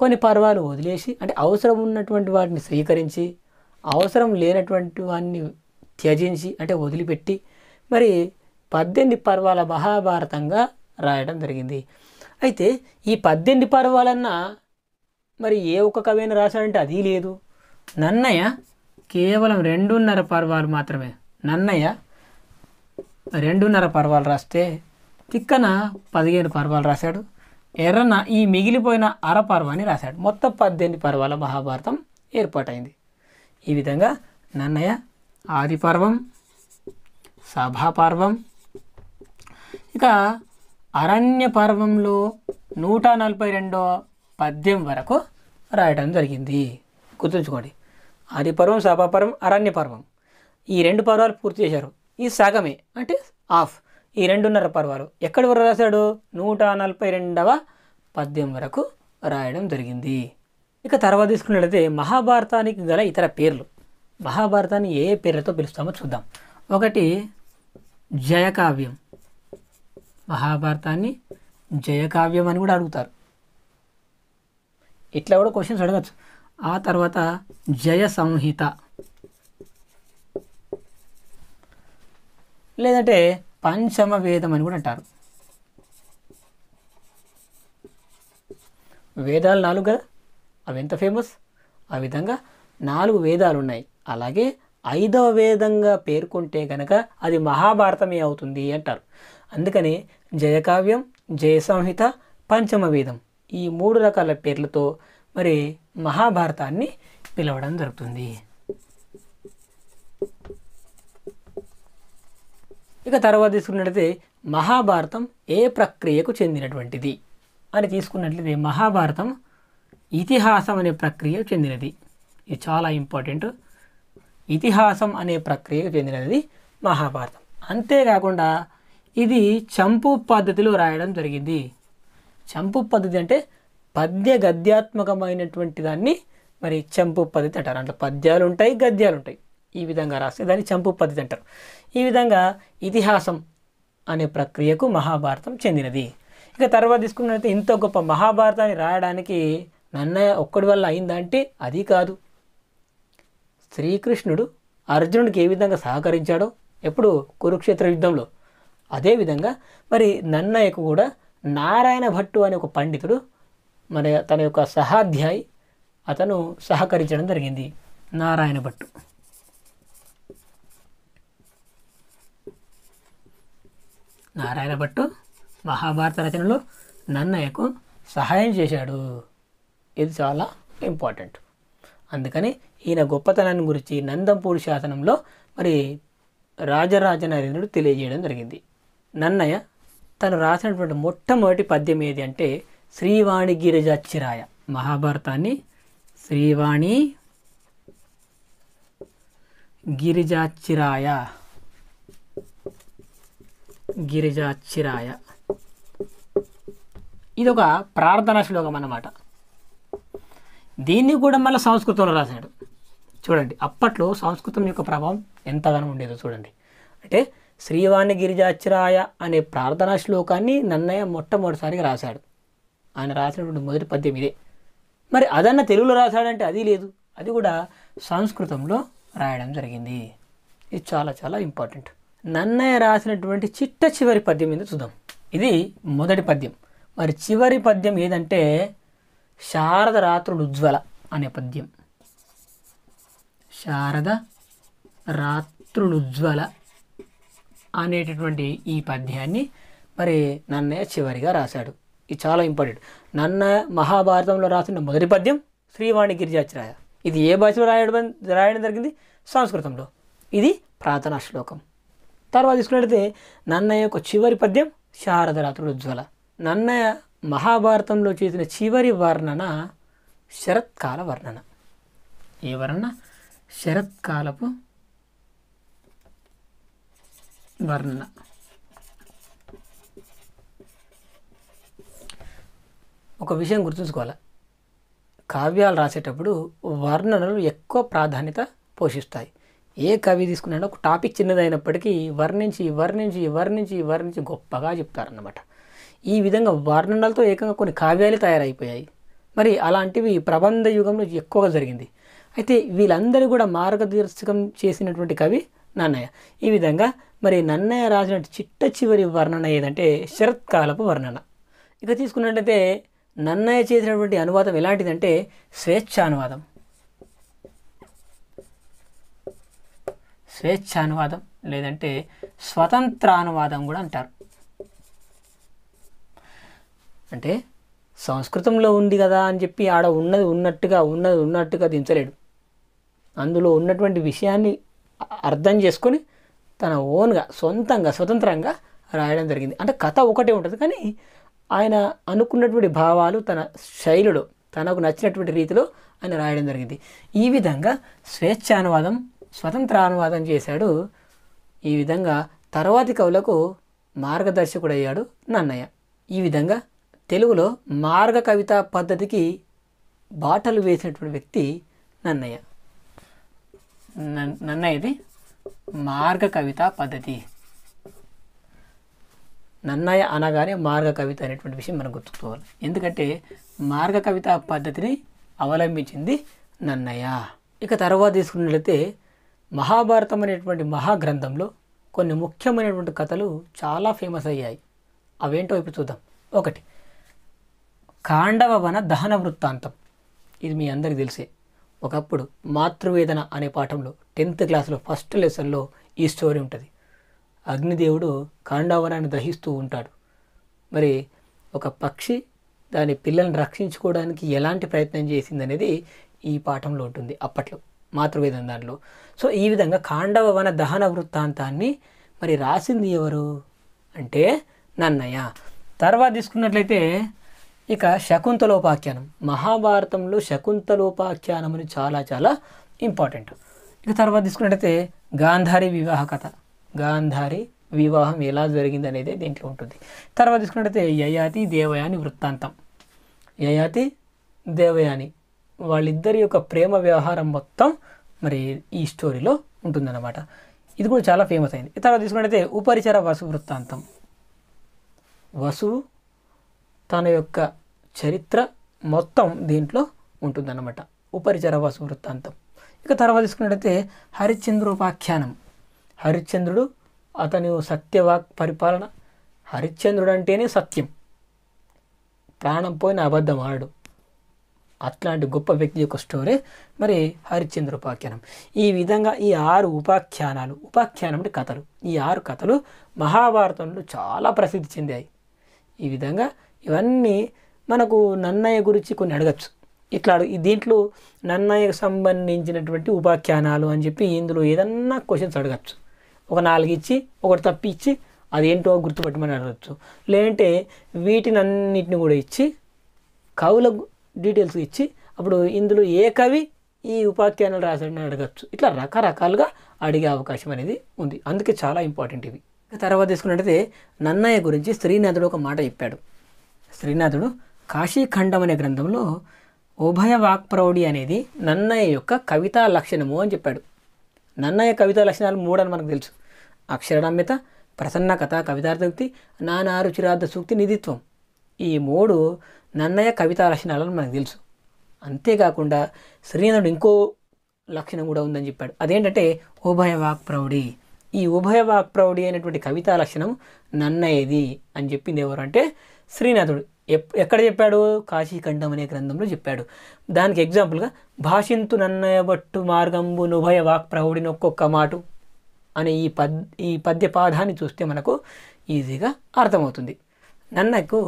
కొన్ని పర్వాలు వదిలేసి అంటే అవసరం ఉన్నటువంటి వాటిని స్వీకరించి అవసరం లేనటువంటి వాటిని త్యజించి అంటే వదిలిపెట్టి మరి పద్దెనిమిది పర్వాల మహాభారతంగా రాయడం జరిగింది అయితే ఈ పద్దెనిమిది పర్వాలన్నా మరి ఏ ఒక్క కవి రాశాడంటే అది లేదు నన్నయ్య కేవలం రెండున్నర పర్వాలు మాత్రమే నన్నయ్య రెండున్నర పర్వాలు రాస్తే తిక్కన పదిహేను పర్వాలు రాశాడు ఎర్రన ఈ మిగిలిపోయిన అర పర్వాన్ని రాశాడు మొత్తం పద్దెనిమిది పర్వాల మహాభారతం ఏర్పాటైంది ఈ విధంగా నన్నయ్య ఆదిపర్వం సభాపర్వం ఇక అరణ్య పర్వంలో నూట నలభై రెండో పద్యం వరకు రాయడం జరిగింది గుర్తుంచుకోండి ఆదిపర్వం సభాపర్వం అరణ్య పర్వం ఈ రెండు పర్వాలు పూర్తి చేశారు ఈ సగమే అంటే హాఫ్ ఈ రెండున్నర పర్వాలు ఎక్కడి వరకు రాశాడు నూట నలభై రెండవ పద్యం వరకు రాయడం జరిగింది ఇక తర్వాత తీసుకున్నట్లయితే మహాభారతానికి గల ఇతర పేర్లు మహాభారతాన్ని ఏ పేర్లతో పిలుస్తామో చూద్దాం ఒకటి జయకావ్యం మహాభారతాన్ని జయకావ్యం అని కూడా అడుగుతారు ఇట్లా కూడా క్వశ్చన్స్ అడగచ్చు ఆ తర్వాత జయ సంహిత లేదంటే పంచమ వేదం అని కూడా అంటారు వేదాలు నాలుగు కదా అవి ఎంత ఫేమస్ ఆ విధంగా నాలుగు వేదాలు ఉన్నాయి అలాగే ఐదవ వేదంగా పేర్కొంటే కనుక అది మహాభారతమే అవుతుంది అంటారు అందుకని జయకావ్యం జయ సంహిత పంచమ వేదం ఈ మూడు రకాల పేర్లతో మరి మహాభారతాన్ని పిలవడం జరుగుతుంది ఇక తర్వాత తీసుకున్నట్లయితే మహాభారతం ఏ ప్రక్రియకు చెందినటువంటిది అని తీసుకున్నట్లయితే మహాభారతం ఇతిహాసం అనే ప్రక్రియకు చెందినది ఇది చాలా ఇంపార్టెంట్ ఇతిహాసం అనే ప్రక్రియకు చెందినది మహాభారతం అంతేకాకుండా ఇది చంపు పద్ధతిలో రాయడం జరిగింది చంపు పద్ధతి అంటే పద్య గద్యాత్మకమైనటువంటి దాన్ని మరి చంపు పద్ధతి అంటారు అంటే పద్యాలు ఉంటాయి గద్యాలు ఉంటాయి ఈ విధంగా రాస్తే దాన్ని చంపు పద్ధతి అంటారు ఈ విధంగా ఇతిహాసం అనే ప్రక్రియకు మహాభారతం చెందినది ఇక తర్వాత తీసుకున్నట్లయితే ఇంత గొప్ప మహాభారతాన్ని రాయడానికి నన్నయ్య ఒక్కడి వల్ల అయిందంటే అది కాదు శ్రీకృష్ణుడు అర్జునుడికి ఏ విధంగా సహకరించాడో ఎప్పుడు కురుక్షేత్ర యుద్ధంలో అదేవిధంగా మరి నన్నయ్యకు కూడా నారాయణ భట్టు అనే ఒక పండితుడు మరి తన యొక్క సహాధ్యాయి అతను సహకరించడం జరిగింది నారాయణ భట్టు నారాయణ భట్టు మహాభారత రచనలో నన్నయ్యకు సహాయం చేశాడు ఇది చాలా ఇంపార్టెంట్ అందుకని ఈయన గొప్పతనాన్ని గురించి నందంపూడి శాసనంలో మరి రాజరాజనారాయణుడు తెలియజేయడం జరిగింది నన్నయ్య తను రాసినటువంటి మొట్టమొదటి పద్యం ఏది అంటే శ్రీవాణి గిరిజాచిరాయ మహాభారతాన్ని శ్రీవాణి గిరిజాచిరాయ గిరిజాచిరాయ ఇది ఒక ప్రార్థనా శ్లోకం అన్నమాట దీన్ని కూడా మళ్ళీ సంస్కృతంలో రాశాడు చూడండి అప్పట్లో సంస్కృతం యొక్క ప్రభావం ఎంతగానో ఉండేదో చూడండి అంటే శ్రీవాణి గిరిజాచిరాయ అనే ప్రార్థనా శ్లోకాన్ని నన్నయ్య మొట్టమొదటిసారిగా రాశాడు ఆయన రాసినటువంటి మొదటి పద్యం ఇదే మరి అదన్న తెలుగులో రాశాడంటే అది లేదు అది కూడా సంస్కృతంలో రాయడం జరిగింది ఇది చాలా చాలా ఇంపార్టెంట్ నన్నయ్య రాసినటువంటి చిట్ట చివరి పద్యం మీద చూద్దాం ఇది మొదటి పద్యం మరి చివరి పద్యం ఏదంటే శారద రాత్రుడు ఉజ్వల అనే పద్యం శారద రాత్రుడుజ్వల అనేటటువంటి ఈ పద్యాన్ని మరి నన్నయ్య చివరిగా రాశాడు ఇది చాలా ఇంపార్టెంట్ నన్న మహాభారతంలో రాసిన మొదటి పద్యం శ్రీవాణి గిరిజాచరాయ ఇది ఏ భాషలో రాయడం రాయడం జరిగింది సంస్కృతంలో ఇది ప్రార్థనా శ్లోకం తర్వాత తీసుకున్నట్లయితే నన్నయ్య యొక్క చివరి పద్యం శారదరాత్రుడు ఉజ్వల నన్నయ్య మహాభారతంలో చేసిన చివరి వర్ణన శరత్కాల వర్ణన ఏ వర్ణన శరత్కాలపు వర్ణన ఒక విషయం గుర్తుంచుకోవాలి కావ్యాలు రాసేటప్పుడు వర్ణనలు ఎక్కువ ప్రాధాన్యత పోషిస్తాయి ఏ కవి తీసుకున్నాడో ఒక టాపిక్ చిన్నదైనప్పటికీ వర్ణించి వర్ణించి వర్ణించి వర్ణించి గొప్పగా చెప్తారన్నమాట ఈ విధంగా వర్ణనలతో ఏకంగా కొన్ని కావ్యాలు తయారైపోయాయి మరి అలాంటివి ప్రబంధ యుగంలో ఎక్కువగా జరిగింది అయితే వీళ్ళందరూ కూడా మార్గదర్శకం చేసినటువంటి కవి నన్నయ్య ఈ విధంగా మరి నన్నయ్య రాసిన చిట్ట చివరి వర్ణన ఏదంటే శరత్కాలపు వర్ణన ఇక తీసుకున్నట్టయితే నన్నయ్య చేసినటువంటి అనువాదం ఎలాంటిదంటే స్వేచ్ఛ అనువాదం స్వేచ్ఛానువాదం లేదంటే స్వతంత్రానువాదం కూడా అంటారు అంటే సంస్కృతంలో ఉంది కదా అని చెప్పి ఆడ ఉన్నది ఉన్నట్టుగా ఉన్నది ఉన్నట్టుగా దించలేడు అందులో ఉన్నటువంటి విషయాన్ని అర్థం చేసుకొని తన ఓన్గా సొంతంగా స్వతంత్రంగా రాయడం జరిగింది అంటే కథ ఒకటే ఉంటుంది కానీ ఆయన అనుకున్నటువంటి భావాలు తన శైలిలో తనకు నచ్చినటువంటి రీతిలో ఆయన రాయడం జరిగింది ఈ విధంగా స్వేచ్ఛానువాదం స్వతంత్ర అనువాదం చేశాడు ఈ విధంగా తర్వాతి కవులకు మార్గదర్శకుడయ్యాడు నన్నయ్య ఈ విధంగా తెలుగులో మార్గ కవిత పద్ధతికి బాటలు వేసినటువంటి వ్యక్తి నన్నయ్య నన్నయ్యది మార్గ కవిత పద్ధతి నన్నయ్య అనగానే మార్గ కవిత అనేటువంటి విషయం మనం గుర్తుకోవాలి ఎందుకంటే మార్గ కవిత పద్ధతిని అవలంబించింది నన్నయ్య ఇక తర్వాత తీసుకున్నట్లయితే మహాభారతం అనేటువంటి మహాగ్రంథంలో కొన్ని ముఖ్యమైనటువంటి కథలు చాలా ఫేమస్ అయ్యాయి అవేంటో ఇప్పుడు చూద్దాం ఒకటి కాండవ వన దహన వృత్తాంతం ఇది మీ అందరికీ తెలిసే ఒకప్పుడు మాతృవేదన అనే పాఠంలో టెన్త్ క్లాస్లో ఫస్ట్ లెసన్లో ఈ స్టోరీ ఉంటుంది అగ్నిదేవుడు కాండవనాన్ని దహిస్తూ ఉంటాడు మరి ఒక పక్షి దాని పిల్లల్ని రక్షించుకోవడానికి ఎలాంటి ప్రయత్నం చేసిందనేది ఈ పాఠంలో ఉంటుంది అప్పట్లో మాతృవేదం దాంట్లో సో ఈ విధంగా కాండవ వన దహన వృత్తాంతాన్ని మరి రాసింది ఎవరు అంటే నన్నయ్య తర్వాత తీసుకున్నట్లయితే ఇక శకుంతలోపాఖ్యానం మహాభారతంలో శకుంతలోపాఖ్యానం అని చాలా చాలా ఇంపార్టెంట్ ఇక తర్వాత తీసుకున్నట్లయితే గాంధారి వివాహ కథ గాంధారి వివాహం ఎలా జరిగింది అనేది దీంట్లో ఉంటుంది తర్వాత తీసుకున్నట్లయితే యయాతి దేవయాని వృత్తాంతం యయాతి దేవయాని వాళ్ళిద్దరి యొక్క ప్రేమ వ్యవహారం మొత్తం మరి ఈ స్టోరీలో ఉంటుందన్నమాట ఇది కూడా చాలా ఫేమస్ అయింది తర్వాత తీసుకున్నట్టయితే ఉపరిచర వసు వృత్తాంతం వసు తన యొక్క చరిత్ర మొత్తం దీంట్లో ఉంటుందన్నమాట ఉపరిచర వసు వృత్తాంతం ఇక తర్వాత తీసుకున్నట్టయితే ఉపాఖ్యానం హరిశ్చంద్రుడు అతను సత్యవాక్ పరిపాలన హరిశ్చంద్రుడు అంటేనే సత్యం ప్రాణం పోయిన అబద్ధం ఆడు అట్లాంటి గొప్ప వ్యక్తి యొక్క స్టోరీ మరి హరిశ్చంద్ర ఉపాఖ్యానం ఈ విధంగా ఈ ఆరు ఉపాఖ్యానాలు ఉపాఖ్యానం అంటే కథలు ఈ ఆరు కథలు మహాభారతంలో చాలా ప్రసిద్ధి చెందాయి ఈ విధంగా ఇవన్నీ మనకు నన్నయ్య గురించి కొన్ని అడగచ్చు ఇట్లా దీంట్లో నన్నయ్యకు సంబంధించినటువంటి ఉపాఖ్యానాలు అని చెప్పి ఇందులో ఏదన్నా క్వశ్చన్స్ అడగచ్చు ఒక నాలుగు ఇచ్చి ఒకటి తప్పి ఇచ్చి అదేంటో గుర్తుపెట్టమని అడగచ్చు లేదంటే వీటిని అన్నిటిని కూడా ఇచ్చి కవుల డీటెయిల్స్ ఇచ్చి అప్పుడు ఇందులో ఏ కవి ఈ ఉపాఖ్యానాలు రాశాడని అడగచ్చు ఇట్లా రకరకాలుగా అడిగే అవకాశం అనేది ఉంది అందుకే చాలా ఇంపార్టెంట్ ఇవి తర్వాత తీసుకున్నట్టయితే నన్నయ్య గురించి శ్రీనాథుడు ఒక మాట చెప్పాడు శ్రీనాథుడు కాశీఖండం అనే గ్రంథంలో ఉభయ వాక్ప్రౌడి అనేది నన్నయ్య యొక్క కవితా లక్షణము అని చెప్పాడు నన్నయ్య కవితా లక్షణాలు మూడని మనకు తెలుసు అక్షరణమ్యత ప్రసన్న కథ నానా నానారుచిరార్థ సూక్తి నిధిత్వం ఈ మూడు నన్నయ్య కవితా లక్షణాలను మనకు తెలుసు అంతేకాకుండా శ్రీనడు ఇంకో లక్షణం కూడా ఉందని చెప్పాడు అదేంటంటే ఉభయ వాక్ ప్రౌఢి ఈ ఉభయ వాక్ ప్రౌఢి అనేటువంటి కవితా లక్షణం నన్నయ్యది అని చెప్పింది ఎవరు అంటే శ్రీనాథుడు ఎక్కడ చెప్పాడు కాశీఖండం అనే గ్రంథంలో చెప్పాడు దానికి ఎగ్జాంపుల్గా భాషింతు నన్నయ బట్టు మార్గంబు నుభయ వాక్ ప్రౌఢిని ఒక్కొక్క మాటు అనే ఈ పద్ ఈ పద్యపాదాన్ని చూస్తే మనకు ఈజీగా అర్థమవుతుంది నన్నకు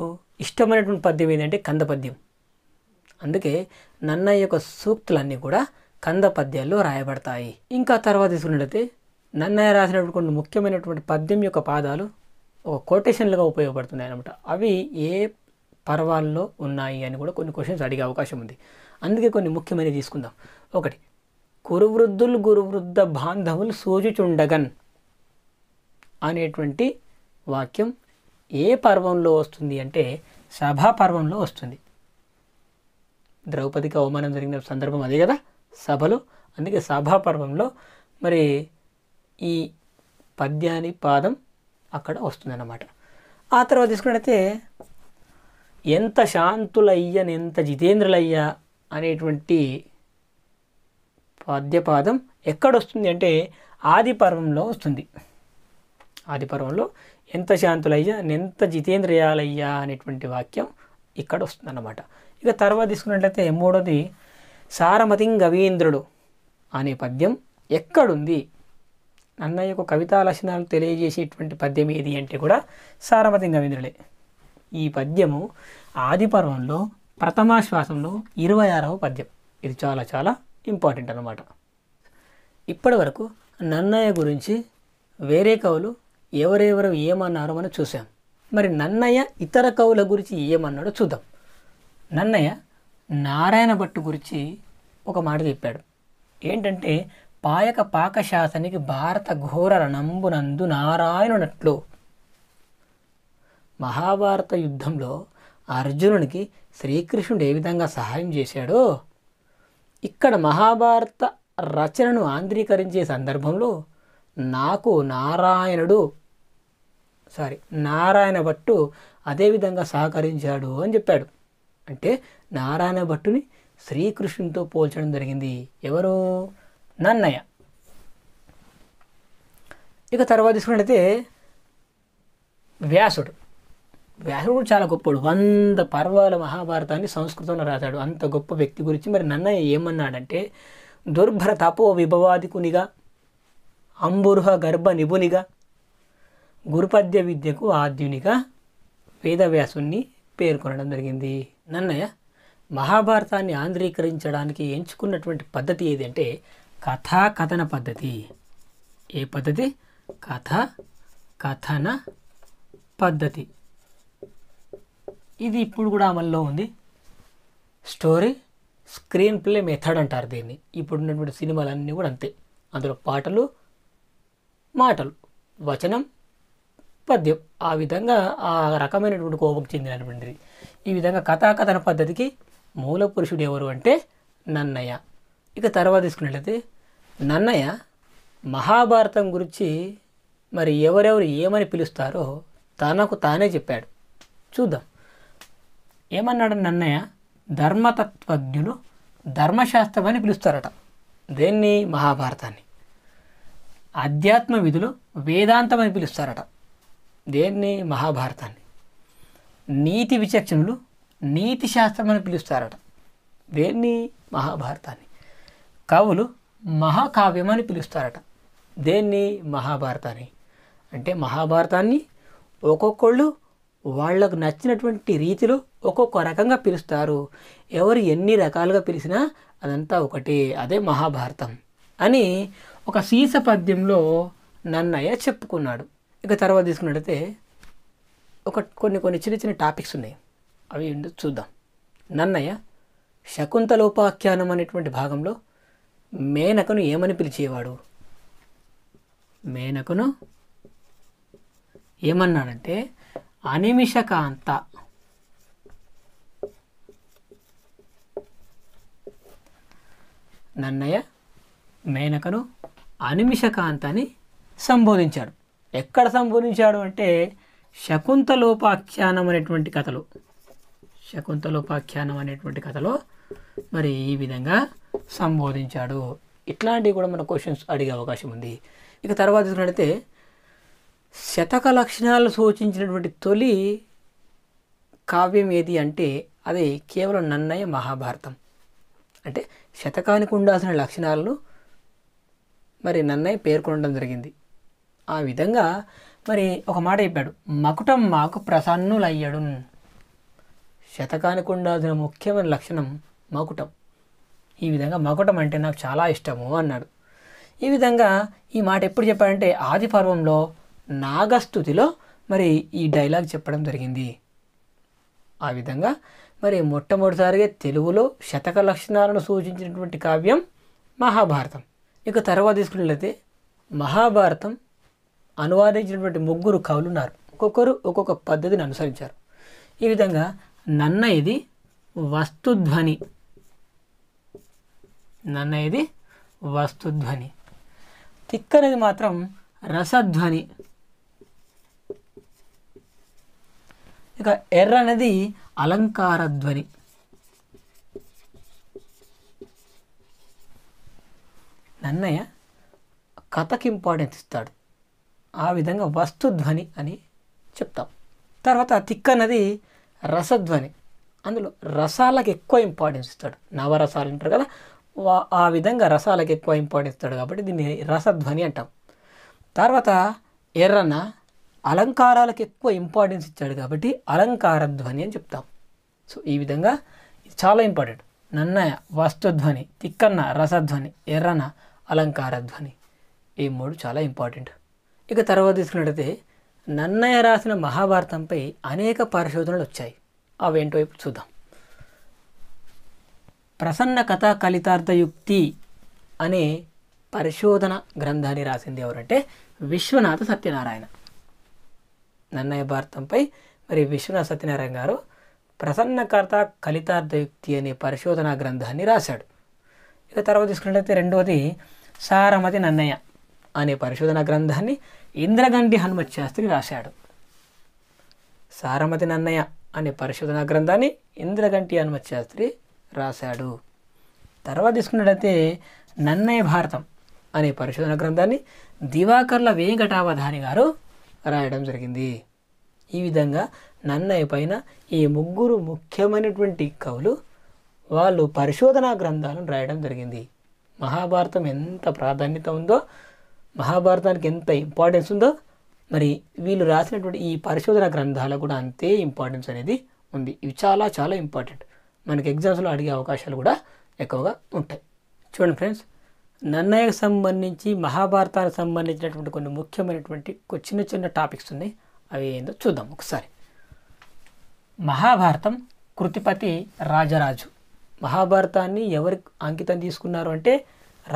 ఇష్టమైనటువంటి పద్యం ఏంటంటే కంద పద్యం అందుకే నన్నయ్య యొక్క సూక్తులన్నీ కూడా కంద పద్యాల్లో రాయబడతాయి ఇంకా తర్వాత తీసుకున్నట్లయితే నన్నయ్య రాసినటువంటి ముఖ్యమైనటువంటి పద్యం యొక్క పాదాలు ఒక కొటేషన్లుగా ఉపయోగపడుతున్నాయి అనమాట అవి ఏ పర్వాల్లో ఉన్నాయి అని కూడా కొన్ని క్వశ్చన్స్ అడిగే అవకాశం ఉంది అందుకే కొన్ని ముఖ్యమైనవి తీసుకుందాం ఒకటి కురువృద్ధులు గురువృద్ధ బాంధవులు సూచిచుండగన్ అనేటువంటి వాక్యం ఏ పర్వంలో వస్తుంది అంటే సభా పర్వంలో వస్తుంది ద్రౌపదికి అవమానం జరిగిన సందర్భం అదే కదా సభలో అందుకే సభా పర్వంలో మరి ఈ పద్యాని పాదం అక్కడ వస్తుందన్నమాట ఆ తర్వాత తీసుకున్నట్టయితే ఎంత శాంతులయ్యని ఎంత జితేంద్రులయ్యా అనేటువంటి పద్యపాదం ఎక్కడొస్తుంది అంటే ఆదిపర్వంలో వస్తుంది ఆదిపర్వంలో ఎంత శాంతులయ్యా ఎంత జితేంద్రియాలయ్యా అనేటువంటి వాక్యం ఇక్కడ వస్తుందన్నమాట ఇక తర్వాత తీసుకున్నట్లయితే మూడోది సారమతిం గవీంద్రుడు అనే పద్యం ఎక్కడుంది అన్నయ్య యొక్క కవితా లక్షణాలు తెలియజేసేటువంటి పద్యం ఏది అంటే కూడా సారమతిం గవీంద్రుడే ఈ పద్యము ఆదిపర్వంలో ప్రథమాశ్వాసంలో ఇరవై ఆరవ పద్యం ఇది చాలా చాలా ఇంపార్టెంట్ అనమాట ఇప్పటి వరకు నన్నయ్య గురించి వేరే కవులు ఎవరెవరు ఏమన్నారో మనం చూసాం మరి నన్నయ్య ఇతర కవుల గురించి ఏమన్నాడో చూద్దాం నన్నయ్య నారాయణ భట్టు గురించి ఒక మాట చెప్పాడు ఏంటంటే పాయక పాకశాసనికి భారత ఘోర నంబునందు నారాయణునట్లు మహాభారత యుద్ధంలో అర్జునునికి శ్రీకృష్ణుడు ఏ విధంగా సహాయం చేశాడో ఇక్కడ మహాభారత రచనను ఆంధ్రీకరించే సందర్భంలో నాకు నారాయణుడు సారీ నారాయణ భట్టు అదేవిధంగా సహకరించాడు అని చెప్పాడు అంటే నారాయణ భట్టుని శ్రీకృష్ణునితో పోల్చడం జరిగింది ఎవరు నన్నయ్య ఇక తర్వాత తీసుకున్నట్టయితే వ్యాసుడు వ్యాసుడు చాలా గొప్పడు వంద పర్వాల మహాభారతాన్ని సంస్కృతంలో రాశాడు అంత గొప్ప వ్యక్తి గురించి మరి నన్నయ్య ఏమన్నాడంటే దుర్భర తపో విభవాదికునిగా అంబురుహ గర్భ నిపునిగా గురుపద్య విద్యకు ఆద్యునిగా వేదవ్యాసుణ్ణి పేర్కొనడం జరిగింది నన్నయ్య మహాభారతాన్ని ఆంధ్రీకరించడానికి ఎంచుకున్నటువంటి పద్ధతి ఏదంటే కథాకథన పద్ధతి ఏ పద్ధతి కథ కథన పద్ధతి ఇది ఇప్పుడు కూడా అమల్లో ఉంది స్టోరీ స్క్రీన్ ప్లే మెథడ్ అంటారు దీన్ని ఇప్పుడు ఉన్నటువంటి సినిమాలన్నీ కూడా అంతే అందులో పాటలు మాటలు వచనం పద్యం ఆ విధంగా ఆ రకమైనటువంటి కోపకు చెందినటువంటిది ఈ విధంగా కథాకథన పద్ధతికి మూల పురుషుడు ఎవరు అంటే నన్నయ్య ఇక తర్వాత తీసుకున్నట్లయితే నన్నయ్య మహాభారతం గురించి మరి ఎవరెవరు ఏమని పిలుస్తారో తనకు తానే చెప్పాడు చూద్దాం ఏమన్నాడు నన్నయ్య ధర్మతత్వజ్ఞులు ధర్మశాస్త్రం అని పిలుస్తారట దేన్ని మహాభారతాన్ని ఆధ్యాత్మ విధులు వేదాంతం అని పిలుస్తారట దేన్ని మహాభారతాన్ని నీతి విచక్షణలు నీతి శాస్త్రం అని పిలుస్తారట దేన్ని మహాభారతాన్ని కవులు మహాకావ్యం అని పిలుస్తారట దేన్ని మహాభారతాన్ని అంటే మహాభారతాన్ని ఒక్కొక్కళ్ళు వాళ్ళకు నచ్చినటువంటి రీతిలో ఒక్కొక్క రకంగా పిలుస్తారు ఎవరు ఎన్ని రకాలుగా పిలిచినా అదంతా ఒకటి అదే మహాభారతం అని ఒక సీస పద్యంలో నన్నయ్య చెప్పుకున్నాడు ఇక తర్వాత తీసుకున్నట్టయితే ఒక కొన్ని కొన్ని చిన్న చిన్న టాపిక్స్ ఉన్నాయి అవి చూద్దాం నన్నయ్య శకుంతలోపాఖ్యానం అనేటువంటి భాగంలో మేనకను ఏమని పిలిచేవాడు మేనకను ఏమన్నాడంటే అనిమిషకాంత నన్నయ్య మేనకను అనిమిషకాంతని సంబోధించాడు ఎక్కడ సంబోధించాడు అంటే శకుంతలోపాఖ్యానం అనేటువంటి కథలో శకుంతలోపాఖ్యానం అనేటువంటి కథలో మరి ఈ విధంగా సంబోధించాడు ఇట్లాంటివి కూడా మన క్వశ్చన్స్ అడిగే అవకాశం ఉంది ఇక తర్వాత చూసినట్టయితే శతక లక్షణాలు సూచించినటువంటి తొలి కావ్యం ఏది అంటే అది కేవలం నన్నయ్య మహాభారతం అంటే శతకానికి ఉండాల్సిన లక్షణాలను మరి నన్నయ్య పేర్కొనడం జరిగింది ఆ విధంగా మరి ఒక మాట చెప్పాడు మకుటం మాకు ప్రసన్నులయ్యడు శతకానికుండాల్సిన ముఖ్యమైన లక్షణం మకుటం ఈ విధంగా మకుటం అంటే నాకు చాలా ఇష్టము అన్నాడు ఈ విధంగా ఈ మాట ఎప్పుడు చెప్పాడంటే ఆది పర్వంలో నాగస్థుతిలో మరి ఈ డైలాగ్ చెప్పడం జరిగింది ఆ విధంగా మరి మొట్టమొదటిసారిగా తెలుగులో శతక లక్షణాలను సూచించినటువంటి కావ్యం మహాభారతం ఇక తర్వాత తీసుకున్నట్లయితే మహాభారతం అనువాదించినటువంటి ముగ్గురు కవులు ఉన్నారు ఒక్కొక్కరు ఒక్కొక్క పద్ధతిని అనుసరించారు ఈ విధంగా నన్న ఇది వస్తుధ్వని నన్న ఇది వస్తుధ్వని తిక్కనది మాత్రం రసధ్వని ఇక ఎర్ర అనేది అలంకార ధ్వని నన్నయ్య కథకి ఇంపార్టెన్స్ ఇస్తాడు ఆ విధంగా వస్తుధ్వని అని చెప్తాం తర్వాత తిక్క అన్నది రసధ్వని అందులో రసాలకు ఎక్కువ ఇంపార్టెన్స్ ఇస్తాడు నవరసాలు అంటారు కదా ఆ విధంగా రసాలకు ఎక్కువ ఇంపార్టెన్స్ ఇస్తాడు కాబట్టి దీన్ని రసధ్వని అంటాం తర్వాత ఎర్రన అలంకారాలకు ఎక్కువ ఇంపార్టెన్స్ ఇచ్చాడు కాబట్టి అలంకార ధ్వని అని చెప్తాం సో ఈ విధంగా చాలా ఇంపార్టెంట్ నన్నయ్య వస్తుధ్వని తిక్కన్న రసధ్వని ఎర్రన అలంకార ధ్వని ఈ మూడు చాలా ఇంపార్టెంట్ ఇక తర్వాత తీసుకున్నట్టయితే నన్నయ్య రాసిన మహాభారతంపై అనేక పరిశోధనలు వచ్చాయి అవేంటో ఇప్పుడు చూద్దాం ప్రసన్న కథా కలితార్థయుక్తి అనే పరిశోధన గ్రంథాన్ని రాసింది ఎవరంటే విశ్వనాథ సత్యనారాయణ నన్నయ్య భారతంపై మరి విశ్వనాథ సత్యనారాయణ గారు ప్రసన్నకర్త కలితార్థయుక్తి అనే పరిశోధనా గ్రంథాన్ని రాశాడు ఇక తర్వాత తీసుకున్నట్లయితే రెండవది సారమతి నన్నయ్య అనే పరిశోధన గ్రంథాన్ని ఇంద్రగంటి హనుమత్ శాస్త్రి రాశాడు సారమతి నన్నయ్య అనే పరిశోధన గ్రంథాన్ని ఇంద్రగంటి హనుమత్ శాస్త్రి రాశాడు తర్వాత తీసుకున్నట్లయితే నన్నయ్య భారతం అనే పరిశోధన గ్రంథాన్ని దివాకర్ల వెంకటావధాని గారు రాయడం జరిగింది ఈ విధంగా నన్నయ్య పైన ఈ ముగ్గురు ముఖ్యమైనటువంటి కవులు వాళ్ళు పరిశోధనా గ్రంథాలను రాయడం జరిగింది మహాభారతం ఎంత ప్రాధాన్యత ఉందో మహాభారతానికి ఎంత ఇంపార్టెన్స్ ఉందో మరి వీళ్ళు రాసినటువంటి ఈ పరిశోధన గ్రంథాలు కూడా అంతే ఇంపార్టెన్స్ అనేది ఉంది ఇవి చాలా చాలా ఇంపార్టెంట్ మనకి ఎగ్జామ్స్లో అడిగే అవకాశాలు కూడా ఎక్కువగా ఉంటాయి చూడండి ఫ్రెండ్స్ నన్నయ్యకు సంబంధించి మహాభారతానికి సంబంధించినటువంటి కొన్ని ముఖ్యమైనటువంటి చిన్న చిన్న టాపిక్స్ ఉన్నాయి అవి ఏందో చూద్దాం ఒకసారి మహాభారతం కృతిపతి రాజరాజు మహాభారతాన్ని ఎవరి అంకితం తీసుకున్నారు అంటే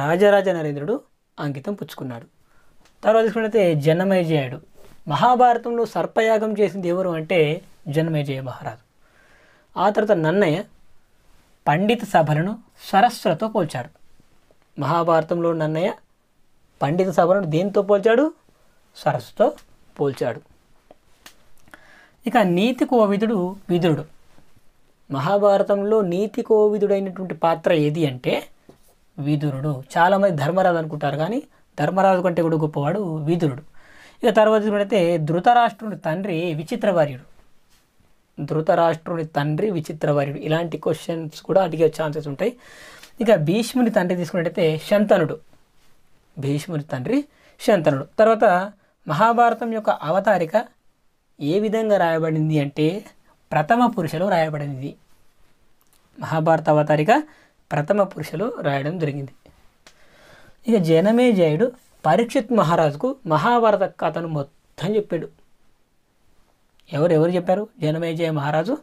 రాజరాజ నరేంద్రుడు అంకితం పుచ్చుకున్నాడు తర్వాత తీసుకున్నట్లయితే జనమేజయుడు మహాభారతంలో సర్పయాగం చేసింది ఎవరు అంటే జనమేజయ మహారాజు ఆ తర్వాత నన్నయ్య పండిత సభలను సరస్సులతో పోల్చాడు మహాభారతంలో నన్నయ్య పండిత సభలను దేనితో పోల్చాడు సరస్సుతో పోల్చాడు ఇక నీతి కోవిదుడు విదురుడు మహాభారతంలో నీతి కోవిదుడైనటువంటి పాత్ర ఏది అంటే వీధురుడు చాలామంది ధర్మరాజు అనుకుంటారు కానీ ధర్మరాజు కంటే కూడా గొప్పవాడు వీధురుడు ఇక తర్వాత చూడంటే ధృతరాష్ట్రుని తండ్రి విచిత్రవార్యుడు ధృతరాష్ట్రుని తండ్రి విచిత్రవార్యుడు ఇలాంటి క్వశ్చన్స్ కూడా అడిగే ఛాన్సెస్ ఉంటాయి ఇక భీష్ముని తండ్రి తీసుకున్నట్టయితే శంతనుడు భీష్ముని తండ్రి శంతనుడు తర్వాత మహాభారతం యొక్క అవతారిక ఏ విధంగా రాయబడింది అంటే ప్రథమ పురుషలో రాయబడింది మహాభారత అవతారిగా ప్రథమ పురుషులు రాయడం జరిగింది ఇక జనమేజయుడు పరీక్షిత్ మహారాజుకు మహాభారత కథను మొత్తం చెప్పాడు ఎవరు ఎవరు చెప్పారు జనమేజయ మహారాజు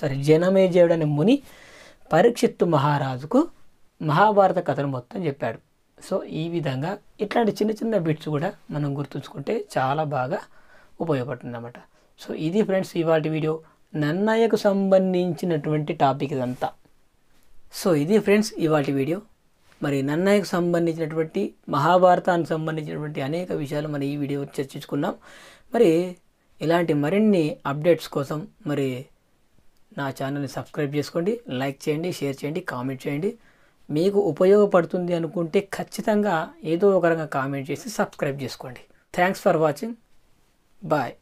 సారీ జనమేజయుడు అనే ముని పరీక్షిత్తు మహారాజుకు మహాభారత కథను మొత్తం చెప్పాడు సో ఈ విధంగా ఇట్లాంటి చిన్న చిన్న బిట్స్ కూడా మనం గుర్తుంచుకుంటే చాలా బాగా ఉపయోగపడుతుంది అన్నమాట సో ఇది ఫ్రెండ్స్ ఇవాటి వీడియో నన్నయ్యకు సంబంధించినటువంటి టాపిక్ ఇదంతా సో ఇది ఫ్రెండ్స్ ఇవాటి వీడియో మరి నన్నయ్యకు సంబంధించినటువంటి మహాభారతానికి సంబంధించినటువంటి అనేక విషయాలు మరి ఈ వీడియో చర్చించుకున్నాం మరి ఇలాంటి మరిన్ని అప్డేట్స్ కోసం మరి నా ఛానల్ని సబ్స్క్రైబ్ చేసుకోండి లైక్ చేయండి షేర్ చేయండి కామెంట్ చేయండి మీకు ఉపయోగపడుతుంది అనుకుంటే ఖచ్చితంగా ఏదో ఒక రకంగా కామెంట్ చేసి సబ్స్క్రైబ్ చేసుకోండి థ్యాంక్స్ ఫర్ వాచింగ్ బాయ్